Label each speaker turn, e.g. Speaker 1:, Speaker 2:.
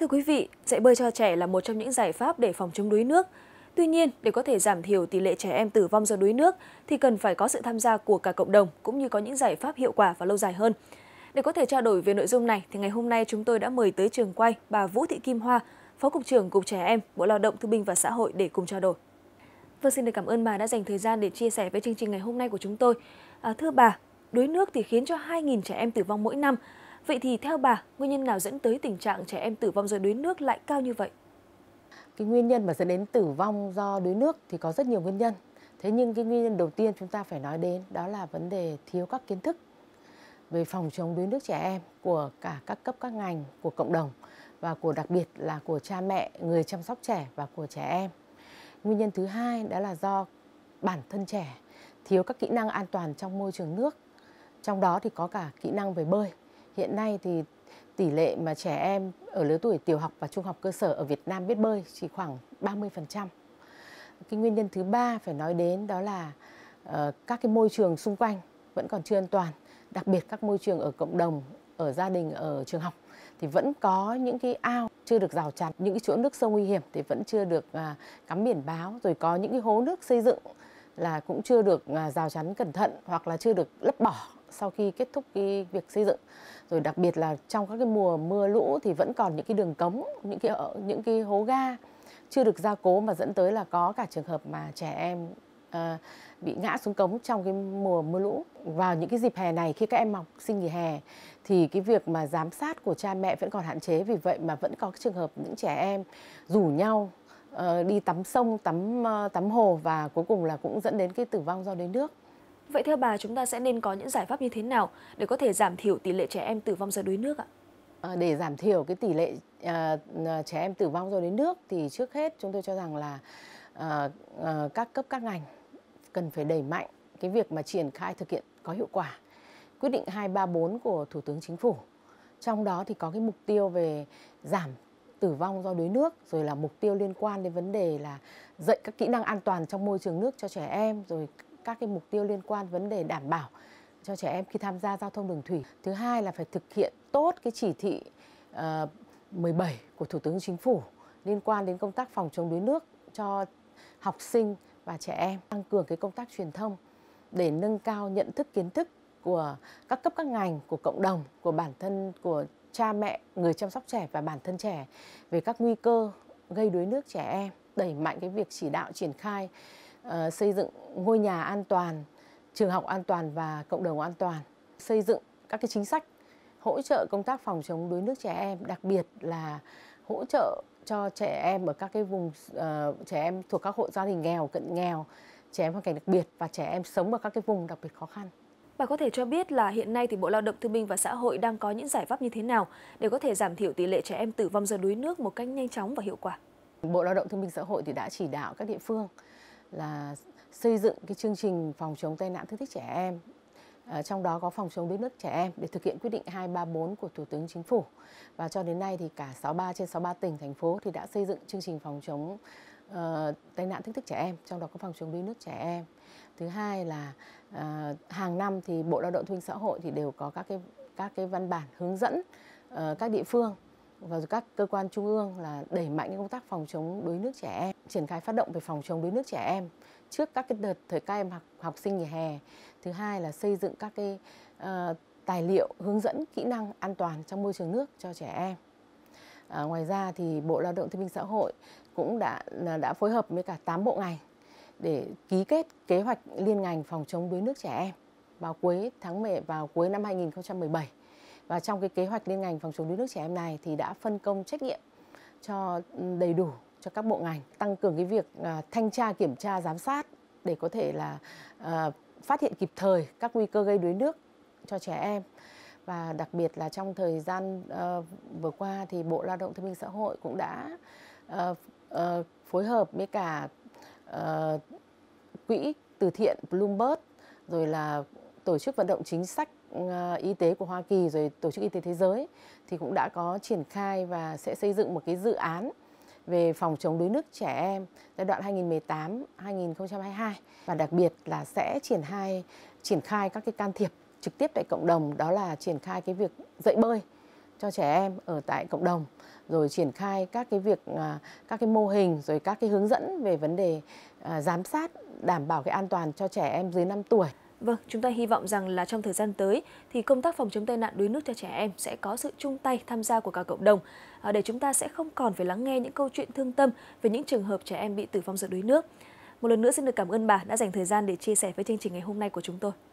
Speaker 1: Thưa quý vị, dạy bơi cho trẻ là một trong những giải pháp để phòng chống đuối nước. Tuy nhiên, để có thể giảm thiểu tỷ lệ trẻ em tử vong do đuối nước thì cần phải có sự tham gia của cả cộng đồng cũng như có những giải pháp hiệu quả và lâu dài hơn. Để có thể trao đổi về nội dung này thì ngày hôm nay chúng tôi đã mời tới trường quay bà Vũ Thị Kim Hoa, Phó cục trưởng Cục Trẻ Em, Bộ Lao động Thương binh và Xã hội để cùng trao đổi. Vâng xin được cảm ơn bà đã dành thời gian để chia sẻ với chương trình ngày hôm nay của chúng tôi. À, thưa bà, đuối nước thì khiến cho 2.000 trẻ em tử vong mỗi năm Vậy thì theo bà, nguyên nhân nào dẫn tới tình trạng trẻ em tử vong do đuối nước lại cao như vậy?
Speaker 2: Cái nguyên nhân mà dẫn đến tử vong do đuối nước thì có rất nhiều nguyên nhân. Thế nhưng cái nguyên nhân đầu tiên chúng ta phải nói đến đó là vấn đề thiếu các kiến thức về phòng chống đuối nước trẻ em của cả các cấp các ngành, của cộng đồng và của đặc biệt là của cha mẹ, người chăm sóc trẻ và của trẻ em. Nguyên nhân thứ hai đó là do bản thân trẻ thiếu các kỹ năng an toàn trong môi trường nước. Trong đó thì có cả kỹ năng về bơi hiện nay thì tỷ lệ mà trẻ em ở lứa tuổi tiểu học và trung học cơ sở ở Việt Nam biết bơi chỉ khoảng 30%. Cái nguyên nhân thứ ba phải nói đến đó là uh, các cái môi trường xung quanh vẫn còn chưa an toàn, đặc biệt các môi trường ở cộng đồng, ở gia đình, ở trường học thì vẫn có những cái ao chưa được rào chắn, những cái chỗ nước sâu nguy hiểm thì vẫn chưa được uh, cắm biển báo, rồi có những cái hố nước xây dựng là cũng chưa được uh, rào chắn cẩn thận hoặc là chưa được lấp bỏ sau khi kết thúc cái việc xây dựng rồi đặc biệt là trong các cái mùa mưa lũ thì vẫn còn những cái đường cống những cái ở ờ, những cái hố ga chưa được gia cố mà dẫn tới là có cả trường hợp mà trẻ em à, bị ngã xuống cống trong cái mùa mưa lũ vào những cái dịp hè này khi các em học sinh nghỉ hè thì cái việc mà giám sát của cha mẹ vẫn còn hạn chế vì vậy mà vẫn có cái trường hợp những trẻ em rủ nhau uh, đi tắm sông tắm uh, tắm hồ và cuối cùng là cũng dẫn đến cái tử vong do đuối nước Vậy theo
Speaker 1: bà chúng ta sẽ nên có những giải pháp như thế nào để có thể giảm thiểu tỷ lệ trẻ
Speaker 2: em tử vong do đuối nước ạ? À, để giảm thiểu cái tỷ lệ à, trẻ em tử vong do đuối nước thì trước hết chúng tôi cho rằng là à, à, các cấp các ngành cần phải đẩy mạnh cái việc mà triển khai thực hiện có hiệu quả quyết định 234 của Thủ tướng Chính phủ. Trong đó thì có cái mục tiêu về giảm tử vong do đuối nước rồi là mục tiêu liên quan đến vấn đề là dạy các kỹ năng an toàn trong môi trường nước cho trẻ em rồi các cái mục tiêu liên quan vấn đề đảm bảo cho trẻ em khi tham gia giao thông đường thủy. Thứ hai là phải thực hiện tốt cái chỉ thị uh, ờ, 17 của Thủ tướng Chính phủ liên quan đến công tác phòng chống đuối nước cho học sinh và trẻ em, tăng cường cái công tác truyền thông để nâng cao nhận thức kiến thức của các cấp các ngành, của cộng đồng, của bản thân của cha mẹ, người chăm sóc trẻ và bản thân trẻ về các nguy cơ gây đuối nước trẻ em, đẩy mạnh cái việc chỉ đạo triển khai Ờ, xây dựng ngôi nhà an toàn, trường học an toàn và cộng đồng an toàn, xây dựng các cái chính sách hỗ trợ công tác phòng chống đuối nước trẻ em, đặc biệt là hỗ trợ cho trẻ em ở các cái vùng uh, trẻ em thuộc các hộ gia đình nghèo, cận nghèo, trẻ em hoàn cảnh đặc biệt và trẻ em sống ở các cái vùng đặc biệt khó khăn.
Speaker 1: Bà có thể cho biết là hiện nay thì Bộ Lao động Thương binh và Xã hội đang có những giải pháp như thế nào để có thể giảm thiểu tỷ lệ trẻ em tử vong do đuối nước một cách nhanh chóng và hiệu quả?
Speaker 2: Bộ Lao động Thương binh Xã hội thì đã chỉ đạo các địa phương là xây dựng cái chương trình phòng chống tai nạn thương tích trẻ em ờ, trong đó có phòng chống đuối nước trẻ em để thực hiện quyết định 234 của Thủ tướng Chính phủ. Và cho đến nay thì cả 63 trên 63 tỉnh thành phố thì đã xây dựng chương trình phòng chống uh, tai nạn thương tích trẻ em, trong đó có phòng chống đuối nước trẻ em. Thứ hai là uh, hàng năm thì Bộ Lao động Thương xã hội thì đều có các cái các cái văn bản hướng dẫn uh, các địa phương và các cơ quan trung ương là đẩy mạnh công tác phòng chống đuối nước trẻ em, triển khai phát động về phòng chống đuối nước trẻ em trước các cái đợt thời các em học học sinh nghỉ hè. Thứ hai là xây dựng các cái uh, tài liệu hướng dẫn kỹ năng an toàn trong môi trường nước cho trẻ em. À, ngoài ra thì Bộ Lao động Thương binh Xã hội cũng đã đã phối hợp với cả 8 bộ ngành để ký kết kế hoạch liên ngành phòng chống đuối nước trẻ em vào cuối tháng 10 vào cuối năm 2017 và trong cái kế hoạch liên ngành phòng chống đuối nước trẻ em này thì đã phân công trách nhiệm cho ừ, đầy đủ cho các bộ ngành tăng cường cái việc à, thanh tra kiểm tra giám sát để có thể là à, phát hiện kịp thời các nguy cơ gây đuối nước cho trẻ em và đặc biệt là trong thời gian ờ, vừa qua thì Bộ Lao động Thương binh Xã hội cũng đã ờ, ờ, phối hợp với cả quỹ từ thiện Bloomberg rồi là tổ chức vận động chính sách Ờ, y tế của Hoa Kỳ rồi Tổ chức Y tế Thế giới thì cũng đã có triển khai và sẽ xây dựng một cái dự án về phòng chống đuối nước trẻ em giai đoạn 2018-2022 và đặc biệt là sẽ triển khai triển khai các cái can thiệp trực tiếp tại cộng đồng đó là triển khai cái việc dạy bơi cho trẻ em ở tại cộng đồng rồi triển khai các cái việc ờ, các cái mô hình rồi các cái hướng dẫn về vấn đề ờ, giám sát đảm bảo cái an toàn cho trẻ em dưới 5 tuổi
Speaker 1: Vâng, chúng ta hy vọng rằng là trong thời gian tới thì công tác phòng chống tai nạn đuối nước cho trẻ em sẽ có sự chung tay tham gia của cả cộng đồng à, để chúng ta sẽ không còn phải lắng nghe những câu chuyện thương tâm về những trường hợp trẻ em bị tử vong do đuối nước. Một lần nữa xin được cảm ơn bà đã dành thời gian để chia sẻ với chương trình ngày hôm nay của chúng tôi.